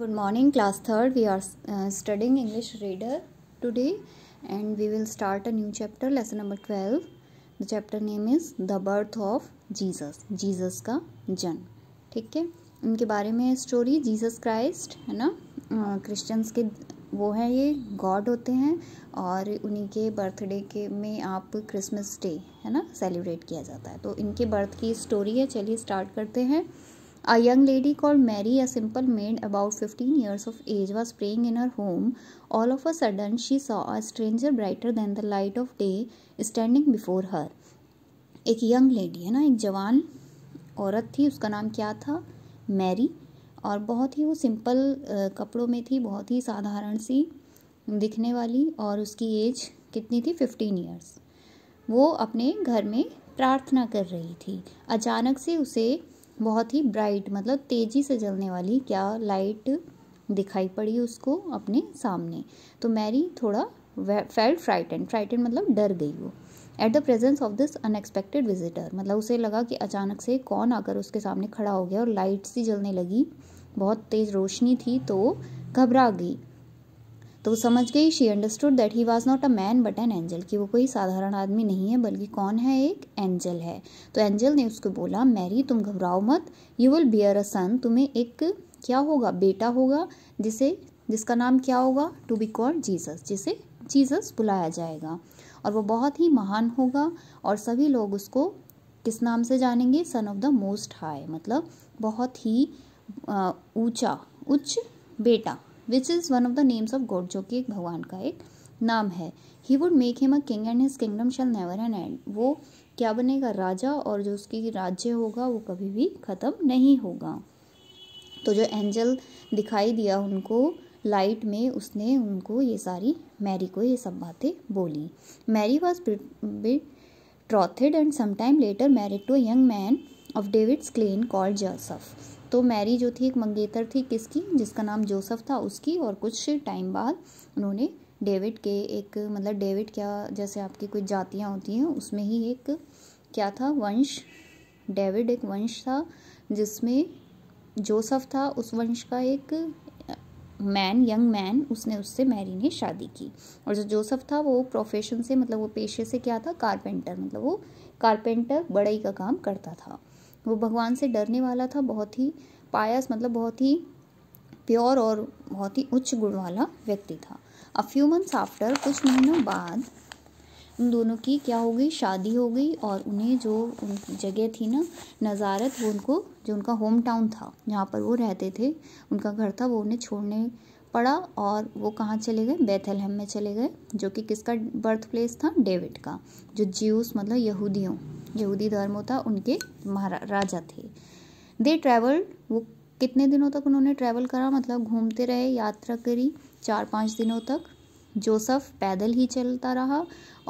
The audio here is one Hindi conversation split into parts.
good morning class 3 we are uh, studying english reader today and we will start a new chapter lesson number 12 the chapter name is the birth of jesus jesus का जन्म ठीक है उनके बारे में स्टोरी जीसस क्राइस्ट है ना क्रिश्चियंस के वो हैं ये गॉड होते हैं और उन्हीं के बर्थडे के में आप क्रिसमस डे है ना सेलिब्रेट किया जाता है तो इनके बर्थ की स्टोरी है चलिए स्टार्ट करते हैं A young lady called Mary, a simple maid about 15 years of age, was praying in her home. All of a sudden, she saw a stranger brighter than the light of day standing before her. एक यंग लेडी है ना एक जवान औरत थी उसका नाम क्या था मैरी और बहुत ही वो सिंपल कपड़ों में थी बहुत ही साधारण सी दिखने वाली और उसकी एज कितनी थी फिफ्टीन इयर्स वो अपने घर में प्रार्थना कर रही थी अचानक से उसे बहुत ही ब्राइट मतलब तेज़ी से जलने वाली क्या लाइट दिखाई पड़ी उसको अपने सामने तो मैरी थोड़ा फेल फ्राइटन फ्राइटन मतलब डर गई वो at the presence of this unexpected visitor मतलब उसे लगा कि अचानक से कौन आकर उसके सामने खड़ा हो गया और लाइट सी जलने लगी बहुत तेज़ रोशनी थी तो घबरा गई तो वो समझ गई she understood that he was not a man but an angel कि वो कोई साधारण आदमी नहीं है बल्कि कौन है एक एंजल है तो एंजल ने उसको बोला मैरी तुम घबराओ मत you will bear a son तुम्हें एक क्या होगा बेटा होगा जिसे जिसका नाम क्या होगा टू बी कॉल्ड जीसस जिसे जीसस बुलाया जाएगा और वो बहुत ही महान होगा और सभी लोग उसको किस नाम से जानेंगे son of the most high मतलब बहुत ही ऊंचा उच्च बेटा which is one of the names of God जो कि एक भगवान का एक नाम है he would make him a king and his kingdom shall never an end वो क्या बनेगा राजा और जो उसकी राज्य होगा वो कभी भी ख़त्म नहीं होगा तो जो एंजल दिखाई दिया उनको लाइट में उसने उनको ये सारी मैरी को ये सब बातें बोली Mary was trothed and sometime later married to a young man of David's clan called Joseph. तो मैरी जो थी एक मंगेतर थी किसकी जिसका नाम जोसफ था उसकी और कुछ टाइम बाद उन्होंने डेविड के एक मतलब डेविड क्या जैसे आपकी कोई जातियाँ होती हैं उसमें ही एक क्या था वंश डेविड एक वंश था जिसमें जोसफ था उस वंश का एक मैन यंग मैन उसने उससे मैरी ने शादी की और जो जोसफ था वो प्रोफेशन से मतलब वो पेशे से क्या था कारपेंटर मतलब वो कारपेंटर बड़ई का काम करता था वो भगवान से डरने वाला था बहुत ही पायस मतलब बहुत ही प्योर और बहुत ही उच्च गुण वाला व्यक्ति था अ फ्यू मंथ्स आफ्टर कुछ महीनों बाद उन दोनों की क्या हो गई शादी हो गई और उन्हें जो उन जगह थी ना नज़ारत वो उनको जो उनका होम टाउन था जहाँ पर वो रहते थे उनका घर था वो उन्हें छोड़ने पड़ा और वो कहाँ चले गए बैथलहम में चले गए जो कि किसका बर्थ प्लेस था डेविड का जो ज्यूस मतलब यहूदियों यहूदी धर्म था उनके महाराजा थे दे ट्रैवल वो कितने दिनों तक उन्होंने ट्रैवल करा मतलब घूमते रहे यात्रा करी चार पाँच दिनों तक जोसफ पैदल ही चलता रहा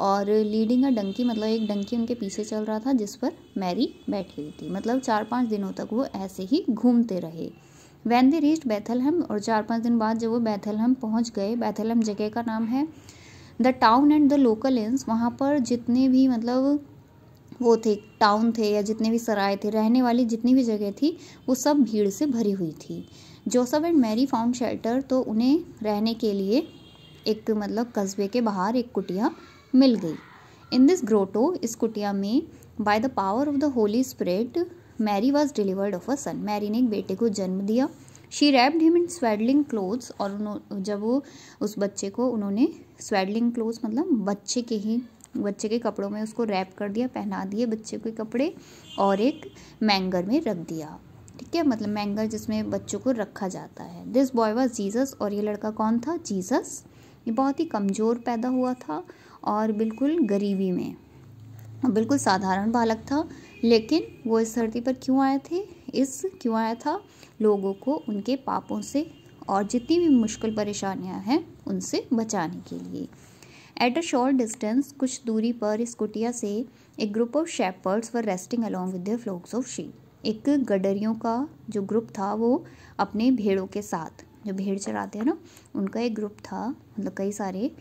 और लीडिंग अ डंकी मतलब एक डंकी उनके पीछे चल रहा था जिस पर मैरी बैठी हुई थी मतलब चार पाँच दिनों तक वो ऐसे ही घूमते रहे वैन दे रीच बैथलहम और चार पाँच दिन बाद जब वो बैथलहम पहुँच गए बैथलहम जगह का नाम है the town and the local inns वहाँ पर जितने भी मतलब वो थे टाउन थे या जितने भी सराय थे रहने वाली जितनी भी जगह थी वो सब भीड़ से भरी हुई थी Joseph and Mary found shelter तो उन्हें रहने के लिए एक मतलब कस्बे के बाहर एक कुटिया मिल गई इन दिस ग्रोटो इस कुटिया में by the power of the holy spirit Mary was delivered of a son Mary ने एक बेटे को जन्म दिया she wrapped him in swaddling clothes और जब वो उस बच्चे को उन्होंने स्वेडलिंग क्लोथ्स मतलब बच्चे के ही बच्चे के कपड़ों में उसको रैप कर दिया पहना दिए बच्चे के कपड़े और एक मैंगर में रख दिया ठीक है मतलब मैंगर जिसमें बच्चों को रखा जाता है दिस बॉय वॉज जीसस और ये लड़का कौन था जीसस ये बहुत ही कमज़ोर पैदा हुआ था और बिल्कुल गरीबी में बिल्कुल साधारण बालक था लेकिन वो इस धरती पर क्यों आए थे इस क्यों आया था लोगों को उनके पापों से और जितनी भी मुश्किल परेशानियां हैं उनसे बचाने के लिए एट अ शॉर्ट डिस्टेंस कुछ दूरी पर इस कुटिया से एक group of shepherds were resting along with flocks flocks of sheep एक गडरियों का जो ग्रुप था वो अपने भेड़ों के साथ जो भेड़ चराते हैं ना उनका एक ग्रुप था मतलब कई सारे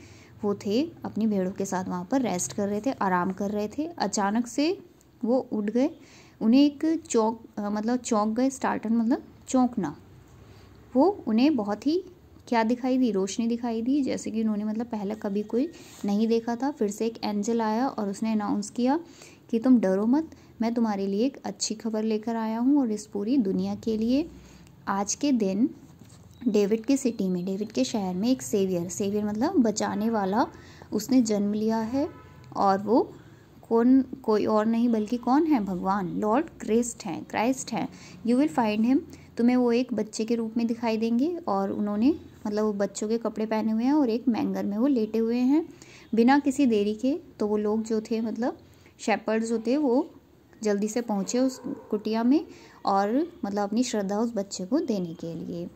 वो थे अपनी भेड़ों के साथ वहाँ पर रेस्ट कर रहे थे आराम कर रहे थे अचानक से वो उठ गए उन्हें एक चौक मतलब चौंक गए स्टार्टर मतलब चौंकना वो उन्हें बहुत ही क्या दिखाई दी रोशनी दिखाई दी जैसे कि उन्होंने मतलब पहले कभी कोई नहीं देखा था फिर से एक एंजल आया और उसने अनाउंस किया कि तुम डरो मत मैं तुम्हारे लिए एक अच्छी खबर लेकर आया हूँ और इस पूरी दुनिया के लिए आज के दिन डेविड के सिटी में डेविड के शहर में एक सेवियर सेवियर मतलब बचाने वाला उसने जन्म लिया है और वो कौन कोई और नहीं बल्कि कौन है भगवान लॉर्ड क्रिस्ट हैं क्राइस्ट हैं यू विल फाइंड हिम तुम्हें वो एक बच्चे के रूप में दिखाई देंगे और उन्होंने मतलब वो बच्चों के कपड़े पहने हुए हैं और एक मैंगर में वो लेटे हुए हैं बिना किसी देरी के तो वो लोग जो थे मतलब शेपर्ड्स जो थे वो जल्दी से पहुँचे उस कुटिया में और मतलब अपनी श्रद्धा उस बच्चे को देने के लिए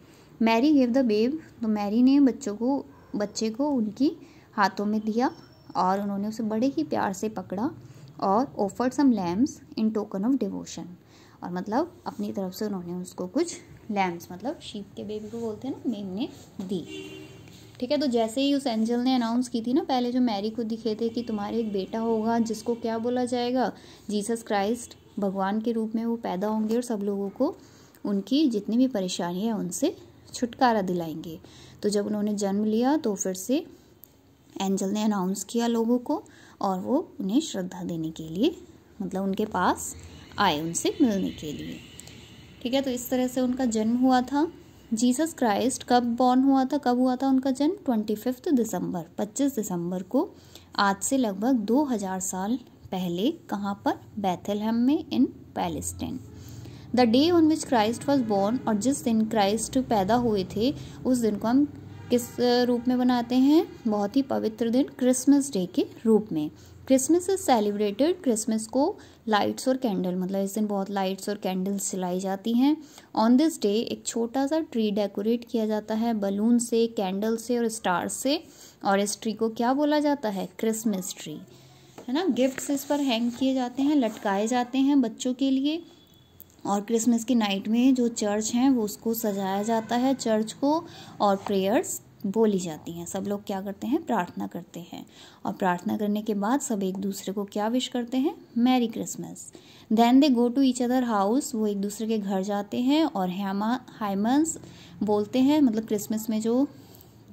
मैरी गेव द बेब तो मैरी ने बच्चों को बच्चे को उनकी हाथों में दिया और उन्होंने उसे बड़े ही प्यार से पकड़ा और offer some lambs in token of devotion और मतलब अपनी तरफ से उन्होंने उसको कुछ लैम्स मतलब शीप के बेबी को बोलते हैं ना मेम ने दी ठीक है तो जैसे ही उस एंजल ने अनाउंस की थी ना पहले जो मैरी को दिखे थे कि तुम्हारे एक बेटा होगा जिसको क्या बोला जाएगा जीसस क्राइस्ट भगवान के रूप में वो पैदा होंगे और सब लोगों को उनकी जितनी भी परेशानी है उनसे छुटकारा दिलाएंगे तो जब उन्होंने जन्म लिया तो फिर से एंजल ने अनाउंस किया लोगों को और वो उन्हें श्रद्धा देने के लिए मतलब उनके पास आए उनसे मिलने के लिए ठीक है तो इस तरह से उनका जन्म हुआ था जीसस क्राइस्ट कब बॉर्न हुआ था कब हुआ था उनका जन्म ट्वेंटी फिफ्थ दिसंबर पच्चीस दिसंबर को आज से लगभग दो हज़ार साल पहले कहाँ पर बैथलहम में in Palestine the day on which Christ was born और जिस दिन क्राइस्ट पैदा हुए थे उस दिन को हम किस रूप में बनाते हैं बहुत ही पवित्र दिन क्रिसमस डे के रूप में क्रिसमस इज सेलिब्रेटेड क्रिसमस को लाइट्स और कैंडल मतलब इस दिन बहुत लाइट्स और कैंडल्स जलाई जाती हैं ऑन दिस डे एक छोटा सा ट्री डेकोरेट किया जाता है बलून से कैंडल से और स्टार से और इस ट्री को क्या बोला जाता है क्रिसमस ट्री है ना गिफ्ट्स इस पर हैंग किए जाते हैं लटकाए जाते हैं बच्चों के लिए और क्रिसमस की नाइट में जो चर्च हैं वो उसको सजाया जाता है चर्च को और प्रेयर्स बोली जाती हैं सब लोग क्या करते हैं प्रार्थना करते हैं और प्रार्थना करने के बाद सब एक दूसरे को क्या विश करते हैं Mary Christmas then they go to each other house वो एक दूसरे के घर जाते हैं और हेमा हाइमंस बोलते हैं मतलब क्रिसमस में जो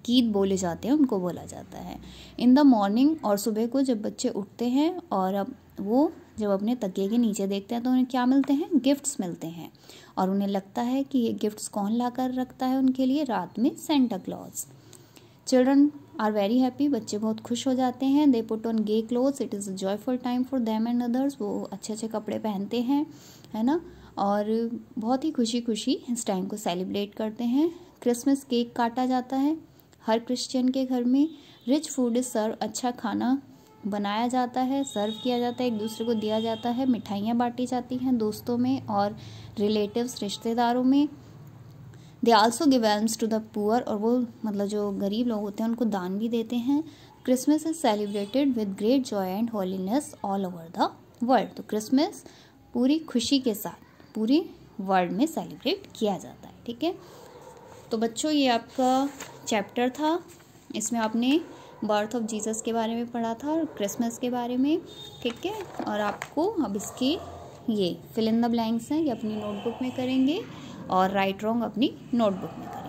गीत बोले जाते हैं उनको बोला जाता है इन द मॉर्निंग और सुबह को जब बच्चे उठते हैं और अब वो जब अपने तकिए के नीचे देखते हैं तो उन्हें क्या मिलते हैं गिफ्ट्स मिलते हैं और उन्हें लगता है कि ये गिफ्ट्स कौन ला कर रखता है उनके लिए रात में Santa Claus children are very happy बच्चे बहुत खुश हो जाते हैं they put on gay clothes it is a joyful time for them and others वो अच्छे अच्छे कपड़े पहनते हैं है ना और बहुत ही खुशी खुशी इस टाइम को सेलिब्रेट करते हैं क्रिसमस केक काटा जाता है हर क्रिश्चियन के घर में रिच फूड इज सर्व अच्छा खाना बनाया जाता है सर्व किया जाता है एक दूसरे को दिया जाता है मिठाइयाँ बांटी जाती हैं दोस्तों में और रिलेटिव्स रिश्तेदारों में they also give alms to the poor और वो मतलब जो गरीब लोग होते हैं उनको दान भी देते हैं Christmas is celebrated with great joy and holiness all over the world तो क्रिसमस पूरी खुशी के साथ पूरी वर्ल्ड में सेलिब्रेट किया जाता है ठीक है तो बच्चों ये आपका चैप्टर था इसमें आपने बर्थ ऑफ जीसस के बारे में पढ़ा था और क्रिसमस के बारे में ठीक है और आपको अब इसकी ये फिल इन द ब्लैंक्स हैं ये अपनी नोटबुक में करेंगे और राइट रॉन्ग अपनी नोटबुक में करेंगे